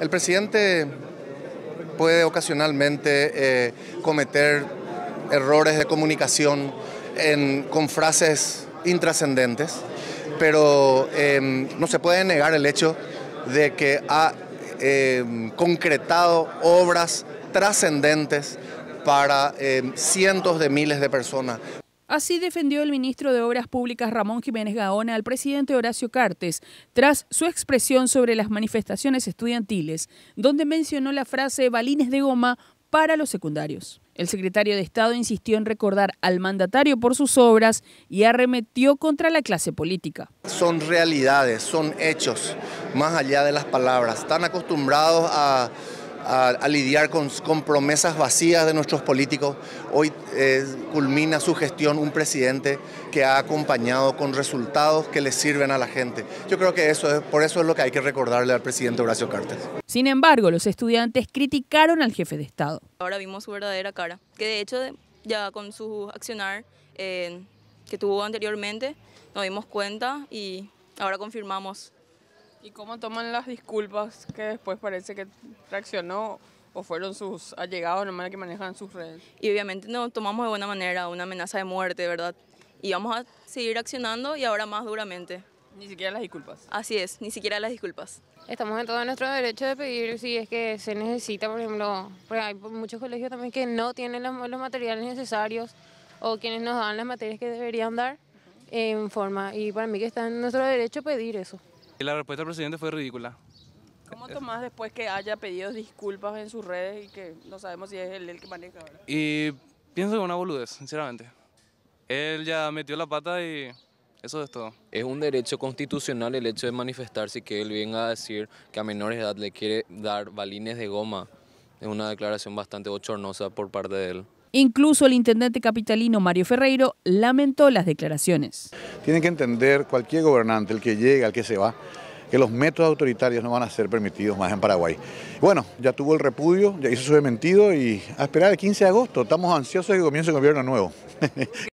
El presidente puede ocasionalmente eh, cometer errores de comunicación con frases intrascendentes, pero em, no se puede negar el hecho de que ha em, concretado obras trascendentes para em, cientos de miles de personas. Así defendió el ministro de Obras Públicas Ramón Jiménez Gaona al presidente Horacio Cartes tras su expresión sobre las manifestaciones estudiantiles, donde mencionó la frase balines de goma para los secundarios. El secretario de Estado insistió en recordar al mandatario por sus obras y arremetió contra la clase política. Son realidades, son hechos, más allá de las palabras. Están acostumbrados a a, lidiar con, promesas vacías de nuestros políticos. Hoy eh, culmina su gestión un presidente que ha acompañado con resultados que le sirven a la gente. Yo creo que eso es, por eso es lo que hay que recordarle al presidente Horacio Cartes. Sin embargo, los estudiantes criticaron al jefe de Estado. Ahora vimos su verdadera cara, que de hecho ya con su accionar eh, que tuvo anteriormente, nos dimos cuenta y ahora confirmamos ¿Y cómo toman las disculpas que después parece que reaccionó o fueron sus allegados manera que manejan sus redes? Y obviamente no tomamos de buena manera una amenaza de muerte, ¿verdad? Y vamos a seguir accionando y ahora más duramente. Ni siquiera las disculpas. Así es, ni siquiera las disculpas. Estamos en todo nuestro derecho de pedir si es que se necesita, por ejemplo, porque hay muchos colegios también que no tienen los materiales necesarios o quienes nos dan las materias que deberían dar en forma. Y para mí que está en nuestro derecho pedir eso la respuesta del presidente fue ridícula. ¿Cómo tomás después que haya pedido disculpas en sus redes y que no sabemos si es él el que maneja ahora? Y pienso que es una boludez, sinceramente. Él ya metió la pata y eso es todo. Es un derecho constitucional el hecho de manifestarse y que él venga a decir que a menores de edad le quiere dar balines de goma. Es una declaración bastante bochornosa por parte de él. Incluso el intendente capitalino Mario Ferreiro lamentó las declaraciones. Tienen que entender cualquier gobernante, el que llega, el que se va, que los métodos autoritarios no van a ser permitidos más en Paraguay. Bueno, ya tuvo el repudio, ya hizo su dementido y a esperar el 15 de agosto. Estamos ansiosos de que comience el gobierno nuevo.